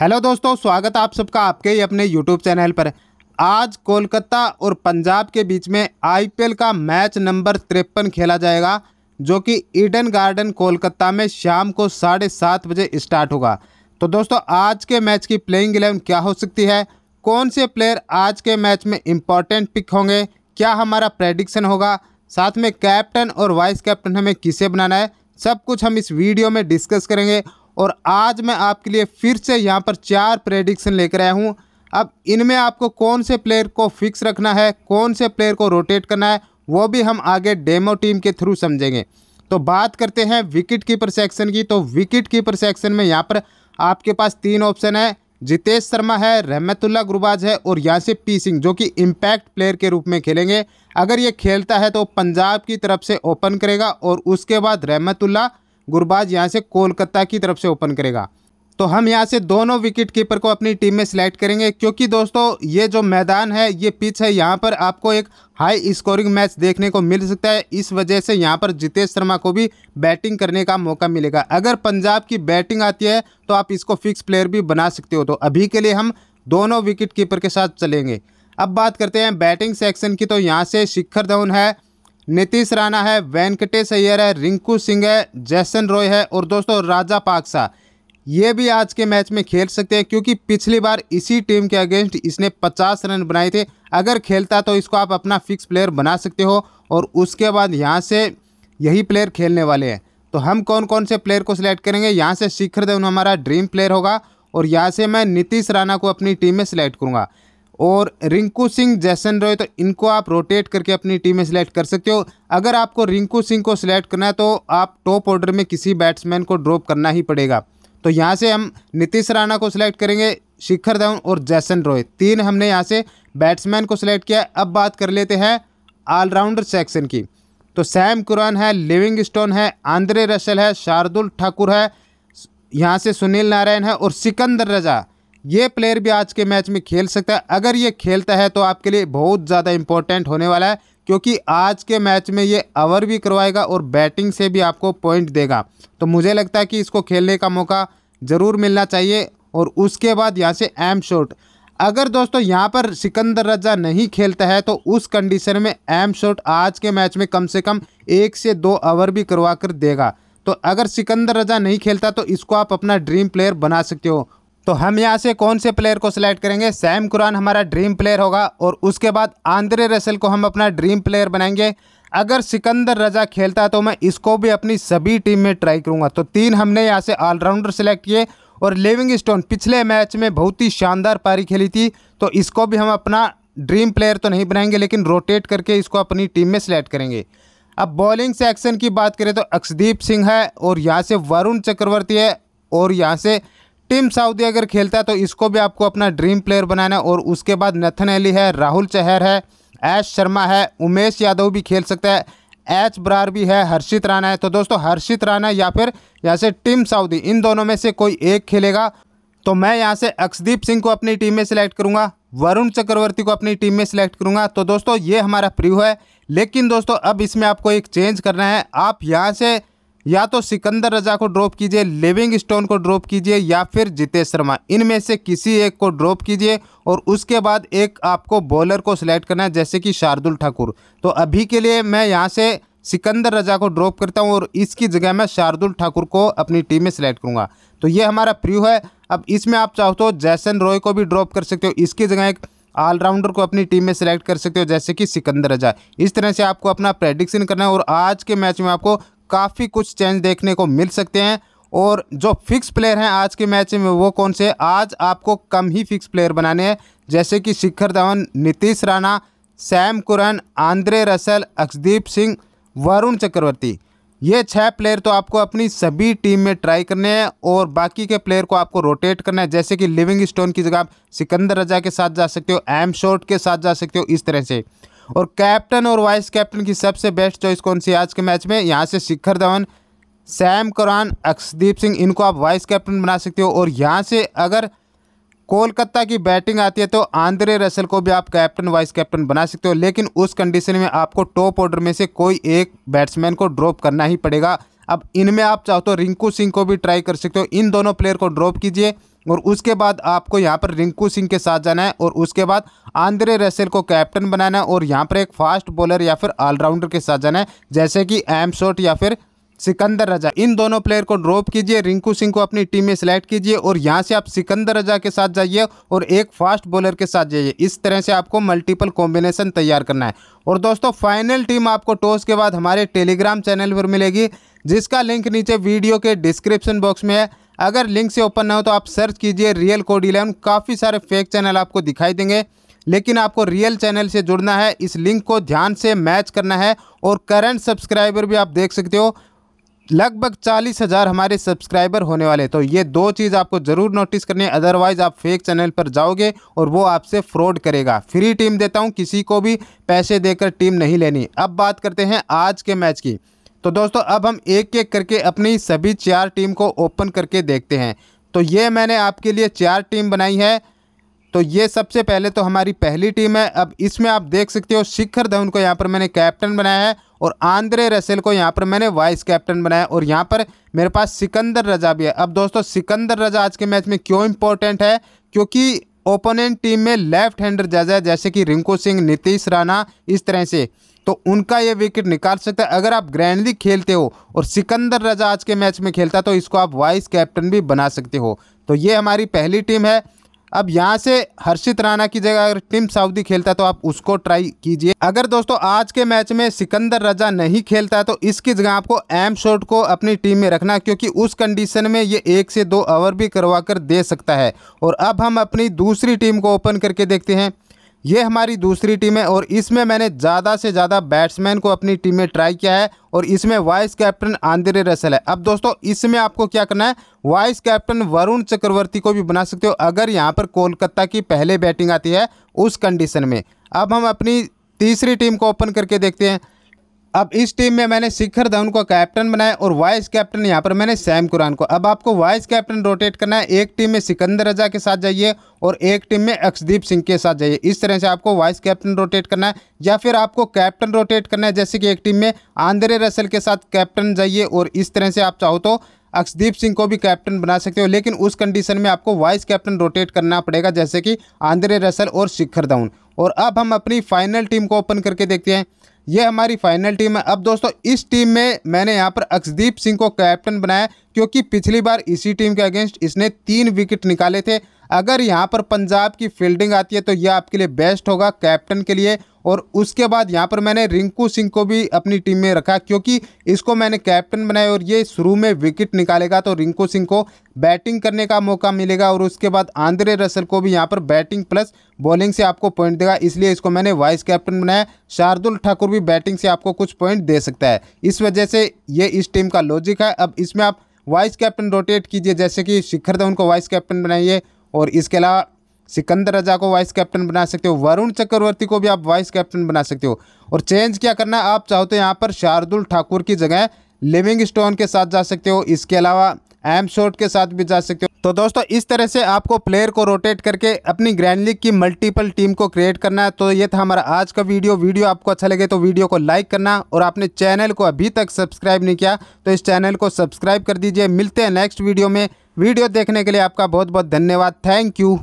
hello दोस्तों स्वागत आप सबका आपके ही अपने यूट्यूब चैनल पर आज कोलकाता और पंजाब के बीच में आईपीएल का मैच नंबर तिरपन खेला जाएगा जो कि ईडन गार्डन कोलकाता में शाम को साढ़े सात बजे स्टार्ट होगा तो दोस्तों आज के मैच की प्लेइंग इलेवन क्या हो सकती है कौन से प्लेयर आज के मैच में इम्पॉर्टेंट पिक होंगे क्या हमारा प्रेडिक्शन होगा साथ में कैप्टन और वाइस कैप्टन हमें किसे बनाना है सब कुछ हम इस वीडियो में डिस्कस करेंगे और आज मैं आपके लिए फिर से यहाँ पर चार प्रेडिक्शन लेकर आया हूँ अब इनमें आपको कौन से प्लेयर को फिक्स रखना है कौन से प्लेयर को रोटेट करना है वो भी हम आगे डेमो टीम के थ्रू समझेंगे तो बात करते हैं विकेट कीपर सेक्शन की तो विकेट कीपर सेक्शन में यहाँ पर आपके पास तीन ऑप्शन है जितेश शर्मा है रहमतुल्ला गुरबाज है और यासिफ पी सिंह जो कि इम्पैक्ट प्लेयर के रूप में खेलेंगे अगर ये खेलता है तो पंजाब की तरफ से ओपन करेगा और उसके बाद रहमतुल्ला गुरबाज यहाँ से कोलकाता की तरफ से ओपन करेगा तो हम यहाँ से दोनों विकेट कीपर को अपनी टीम में सिलेक्ट करेंगे क्योंकि दोस्तों ये जो मैदान है ये पिच है यहाँ पर आपको एक हाई स्कोरिंग मैच देखने को मिल सकता है इस वजह से यहाँ पर जितेश शर्मा को भी बैटिंग करने का मौका मिलेगा अगर पंजाब की बैटिंग आती है तो आप इसको फिक्स प्लेयर भी बना सकते हो तो अभी के लिए हम दोनों विकेट कीपर के साथ चलेंगे अब बात करते हैं बैटिंग सेक्शन की तो यहाँ से शिखर धवन है नीतीश राणा है वेंकटेश अय्यर है रिंकू सिंह है जैसन रॉय है और दोस्तों राजा पाकसा ये भी आज के मैच में खेल सकते हैं क्योंकि पिछली बार इसी टीम के अगेंस्ट इसने 50 रन बनाए थे अगर खेलता तो इसको आप अपना फिक्स प्लेयर बना सकते हो और उसके बाद यहाँ से यही प्लेयर खेलने वाले हैं तो हम कौन कौन से प्लेयर को सिलेक्ट करेंगे यहाँ से शिखर धवन हमारा ड्रीम प्लेयर होगा और यहाँ से मैं नीतीश राणा को अपनी टीम में सिलेक्ट करूँगा और रिंकू सिंह जैसन रॉय तो इनको आप रोटेट करके अपनी टीम में सिलेक्ट कर सकते हो अगर आपको रिंकू सिंह को सिलेक्ट करना है तो आप टॉप ऑर्डर में किसी बैट्समैन को ड्रॉप करना ही पड़ेगा तो यहाँ से हम नीतीश राणा को सिलेक्ट करेंगे शिखर धवन और जैसन रॉय तीन हमने यहाँ से बैट्समैन को सिलेक्ट किया अब बात कर लेते हैं ऑलराउंडर सेक्शन की तो सैम कुरान है लिविंग स्टोन है आंद्रे रसल है शार्दुल ठाकुर है यहाँ से सुनील नारायण है और सिकंदर रजा ये प्लेयर भी आज के मैच में खेल सकता है अगर ये खेलता है तो आपके लिए बहुत ज़्यादा इंपॉर्टेंट होने वाला है क्योंकि आज के मैच में ये अवर भी करवाएगा और बैटिंग से भी आपको पॉइंट देगा तो मुझे लगता है कि इसको खेलने का मौका ज़रूर मिलना चाहिए और उसके बाद यहाँ से एम शॉट अगर दोस्तों यहाँ पर सिकंदर रजा नहीं खेलता है तो उस कंडीशन में एम शॉट आज के मैच में कम से कम एक से दो ओवर भी करवा कर देगा तो अगर सिकंदर रजा नहीं खेलता तो इसको आप अपना ड्रीम प्लेयर बना सकते हो तो हम यहाँ से कौन से प्लेयर को सिलेक्ट करेंगे सैम कुरान हमारा ड्रीम प्लेयर होगा और उसके बाद आंद्रे रसल को हम अपना ड्रीम प्लेयर बनाएंगे अगर सिकंदर रजा खेलता है तो मैं इसको भी अपनी सभी टीम में ट्राई करूँगा तो तीन हमने यहाँ से ऑलराउंडर सेलेक्ट किए और लिविंग स्टोन पिछले मैच में बहुत ही शानदार पारी खेली थी तो इसको भी हम अपना ड्रीम प्लेयर तो नहीं बनाएंगे लेकिन रोटेट करके इसको अपनी टीम में सिलेक्ट करेंगे अब बॉलिंग सेक्शन की बात करें तो अक्षदीप सिंह है और यहाँ से वरुण चक्रवर्ती है और यहाँ से टीम सऊदी अगर खेलता है तो इसको भी आपको अपना ड्रीम प्लेयर बनाना है और उसके बाद नथन अली है राहुल चहर है ऐश शर्मा है उमेश यादव भी खेल सकता है एच ब्रार भी है हर्षित राणा है तो दोस्तों हर्षित राणा या फिर यहाँ से टीम सऊदी इन दोनों में से कोई एक खेलेगा तो मैं यहाँ से अक्षदीप सिंह को अपनी टीम में सिलेक्ट करूँगा वरुण चक्रवर्ती को अपनी टीम में सिलेक्ट करूँगा तो दोस्तों ये हमारा प्रियो है लेकिन दोस्तों अब इसमें आपको एक चेंज करना है आप यहाँ से या तो सिकंदर रजा को ड्रॉप कीजिए लिविंग स्टोन को ड्रॉप कीजिए या फिर जितेश शर्मा इनमें से किसी एक को ड्रॉप कीजिए और उसके बाद एक आपको बॉलर को सिलेक्ट करना है जैसे कि शार्दुल ठाकुर तो अभी के लिए मैं यहाँ से सिकंदर रजा को ड्रॉप करता हूँ और इसकी जगह मैं शार्दुल ठाकुर को अपनी टीम में सिलेक्ट करूँगा तो ये हमारा प्रियो है अब इसमें आप चाहो तो जैसन रॉय को भी ड्रॉप कर सकते हो इसकी जगह एक ऑलराउंडर को अपनी टीम में सेलेक्ट कर सकते हो जैसे कि सिकंदर रजा इस तरह से आपको अपना प्रेडिक्शन करना है और आज के मैच में आपको काफ़ी कुछ चेंज देखने को मिल सकते हैं और जो फिक्स प्लेयर हैं आज के मैच में वो कौन से आज आपको कम ही फिक्स प्लेयर बनाने हैं जैसे कि Shikhar Dhawan Nitish Rana Sam Curran Andre Russell Akshdeep Singh Varun Chakravarthy ये छः प्लेयर तो आपको अपनी सभी टीम में ट्राई करने हैं और बाकी के प्लेयर को आपको रोटेट करना है जैसे कि लिविंग स्टोन की जगह आप सिकंदर रजा के साथ जा सकते हो एम शॉर्ट के साथ जा सकते हो इस तरह से और कैप्टन और वाइस कैप्टन की सबसे बेस्ट चॉइस कौन सी आज के मैच में यहाँ से शिखर धवन सैम कुरान अक्षदीप सिंह इनको आप वाइस कैप्टन बना सकते हो और यहाँ से अगर कोलकाता की बैटिंग आती है तो आंद्रे रसल को भी आप कैप्टन वाइस कैप्टन बना सकते हो लेकिन उस कंडीशन में आपको टॉप ऑर्डर में से कोई एक बैट्समैन को ड्रॉप करना ही पड़ेगा अब इनमें आप चाहो तो रिंकू सिंह को भी ट्राई कर सकते हो इन दोनों प्लेयर को ड्रॉप कीजिए और उसके बाद आपको यहाँ पर रिंकू सिंह के साथ जाना है और उसके बाद आंद्रे रसेल को कैप्टन बनाना है और यहाँ पर एक फास्ट बॉलर या फिर ऑलराउंडर के साथ जाना है जैसे कि एम शॉट या फिर सिकंदर रजा इन दोनों प्लेयर को ड्रॉप कीजिए रिंकू सिंह को अपनी टीम में सिलेक्ट कीजिए और यहाँ से आप सिकंदर रजा के साथ जाइए और एक फास्ट बॉलर के साथ जाइए इस तरह से आपको मल्टीपल कॉम्बिनेशन तैयार करना है और दोस्तों फाइनल टीम आपको टॉस के बाद हमारे टेलीग्राम चैनल पर मिलेगी जिसका लिंक नीचे वीडियो के डिस्क्रिप्शन बॉक्स में है अगर लिंक से ओपन ना हो तो आप सर्च कीजिए रियल कोड इलेवन काफ़ी सारे फेक चैनल आपको दिखाई देंगे लेकिन आपको रियल चैनल से जुड़ना है इस लिंक को ध्यान से मैच करना है और करंट सब्सक्राइबर भी आप देख सकते हो लगभग चालीस हज़ार हमारे सब्सक्राइबर होने वाले तो ये दो चीज़ आपको ज़रूर नोटिस करनी है अदरवाइज़ आप फेक चैनल पर जाओगे और वो आपसे फ्रॉड करेगा फ्री टीम देता हूँ किसी को भी पैसे देकर टीम नहीं लेनी अब बात करते हैं आज के मैच की तो दोस्तों अब हम एक एक करके अपनी सभी चार टीम को ओपन करके देखते हैं तो ये मैंने आपके लिए चार टीम बनाई है तो ये सबसे पहले तो हमारी पहली टीम है अब इसमें आप देख सकते हो शिखर धवन को यहाँ पर मैंने कैप्टन बनाया है और आंद्रे रसेल को यहाँ पर मैंने वाइस कैप्टन बनाया और यहाँ पर मेरे पास सिकंदर रजा भी है अब दोस्तों सिकंदर रजा आज के मैच में क्यों इम्पोर्टेंट है क्योंकि ओपोनेंट टीम में लेफ्ट हैंडर जज जैसे कि रिंकू सिंह नीतीश राणा इस तरह से तो उनका ये विकेट निकाल सकते हैं अगर आप ग्रैंडली खेलते हो और सिकंदर रजा आज के मैच में खेलता तो इसको आप वाइस कैप्टन भी बना सकते हो तो ये हमारी पहली टीम है अब यहाँ से हर्षित राणा की जगह अगर टीम साउदी खेलता तो आप उसको ट्राई कीजिए अगर दोस्तों आज के मैच में सिकंदर रजा नहीं खेलता तो इसकी जगह आपको एम शॉट को अपनी टीम में रखना क्योंकि उस कंडीशन में ये एक से दो ओवर भी करवा कर दे सकता है और अब हम अपनी दूसरी टीम को ओपन करके देखते हैं ये हमारी दूसरी टीम है और इसमें मैंने ज़्यादा से ज़्यादा बैट्समैन को अपनी टीम में ट्राई किया है और इसमें वाइस कैप्टन आंद्रे रसल है अब दोस्तों इसमें आपको क्या करना है वाइस कैप्टन वरुण चक्रवर्ती को भी बना सकते हो अगर यहाँ पर कोलकाता की पहले बैटिंग आती है उस कंडीशन में अब हम अपनी तीसरी टीम को ओपन करके देखते हैं अब इस टीम में मैंने शिखर धवन को कैप्टन बनाया और वाइस कैप्टन यहाँ पर मैंने सैम कुरान को अब आपको वाइस कैप्टन रोटेट करना है एक टीम में सिकंदर रजा के साथ जाइए और एक टीम में अक्षदीप सिंह के साथ जाइए इस तरह से आपको वाइस कैप्टन रोटेट करना है या फिर आपको कैप्टन रोटेट करना है जैसे कि एक टीम में आंद्रे रसल के साथ कैप्टन जाइए और इस तरह से आप चाहो तो अक्षदीप सिंह को भी कैप्टन बना सकते हो लेकिन उस कंडीशन में आपको वाइस कैप्टन रोटेट करना पड़ेगा जैसे कि आंद्रे रसल और शिखर धवन और अब हम अपनी फाइनल टीम को ओपन करके देखते हैं ये हमारी फाइनल टीम है अब दोस्तों इस टीम में मैंने यहाँ पर अक्षदीप सिंह को कैप्टन बनाया क्योंकि पिछली बार इसी टीम के अगेंस्ट इसने तीन विकेट निकाले थे अगर यहाँ पर पंजाब की फील्डिंग आती है तो यह आपके लिए बेस्ट होगा कैप्टन के लिए और उसके बाद यहाँ पर मैंने रिंकू सिंह को भी अपनी टीम में रखा क्योंकि इसको मैंने कैप्टन बनाया और ये शुरू में विकेट निकालेगा तो रिंकू सिंह को बैटिंग करने का मौका मिलेगा और उसके बाद आंद्रे रसल को भी यहाँ पर बैटिंग प्लस बॉलिंग से आपको पॉइंट देगा इसलिए इसको मैंने वाइस कैप्टन बनाया शार्दुल ठाकुर भी बैटिंग से आपको कुछ पॉइंट दे सकता है इस वजह से ये इस टीम का लॉजिक है अब इसमें आप वाइस कैप्टन रोटेट कीजिए जैसे कि शिखर धवन को वाइस कैप्टन बनाइए और इसके अलावा सिकंदर रजा को वाइस कैप्टन बना सकते हो वरुण चक्रवर्ती को भी आप वाइस कैप्टन बना सकते हो और चेंज क्या करना आप चाहो तो यहाँ पर शार्दुल ठाकुर की जगह लिविंग स्टोन के साथ जा सकते हो इसके अलावा एम शॉट के साथ भी जा सकते हो तो दोस्तों इस तरह से आपको प्लेयर को रोटेट करके अपनी ग्रैंड लीग की मल्टीपल टीम को क्रिएट करना है तो ये था हमारा आज का वीडियो वीडियो आपको अच्छा लगे तो वीडियो को लाइक करना और आपने चैनल को अभी तक सब्सक्राइब नहीं किया तो इस चैनल को सब्सक्राइब कर दीजिए मिलते हैं नेक्स्ट वीडियो में वीडियो देखने के लिए आपका बहुत बहुत धन्यवाद थैंक यू